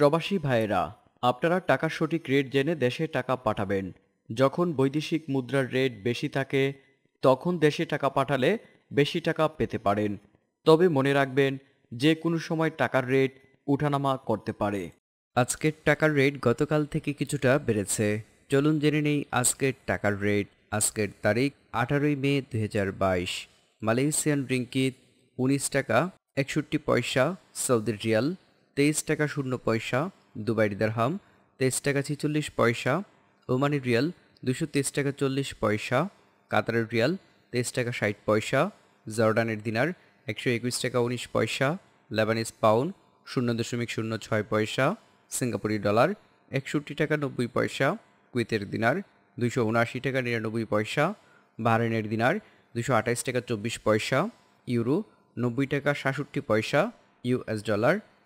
প্রবাসী ভাইয়েরা আপনারা টাকার সঠিক রেট জেনে দেশে টাকা পাঠাবেন যখন বৈদেশিক মুদ্রার রেট বেশি থাকে তখন দেশে টাকা পাঠালে বেশি টাকা পেতে পারেন তবে মনে রাখবেন যে কোনো সময় টাকার রেট উঠানামা করতে পারে আজকের টাকার রেট গতকাল থেকে কিছুটা বেড়েছে চলুন জেনে নেই আজকের টাকার রেট আজকের তারিখ আঠারোই মে দু হাজার বাইশ মালয়েশিয়ান রিঙ্কিত উনিশ টাকা একষট্টি পয়সা সৌদি রিয়াল তেইশ টাকা শূন্য পয়সা দুবাই দারহাম তেইশ টাকা ছিচল্লিশ পয়সা ওমানি রিয়াল দুশো তেইশ টাকা চল্লিশ পয়সা কাতারের রিয়াল তেইশ টাকা ষাট পয়সা জর্ডানের দিনার একশো একুশ টাকা উনিশ পয়সা লেবানিস পাউন্ড শূন্য দশমিক শূন্য ছয় পয়সা সিঙ্গাপুরি ডলার একষট্টি টাকা নব্বই পয়সা কুয়েতের দিনার দুশো উনআশি টাকা নিরানব্বই পয়সা বাহরেনের দিনার দুশো আঠাইশ টাকা চব্বিশ পয়সা ইউরো নব্বই টাকা সাতষট্টি পয়সা ইউএস ডলার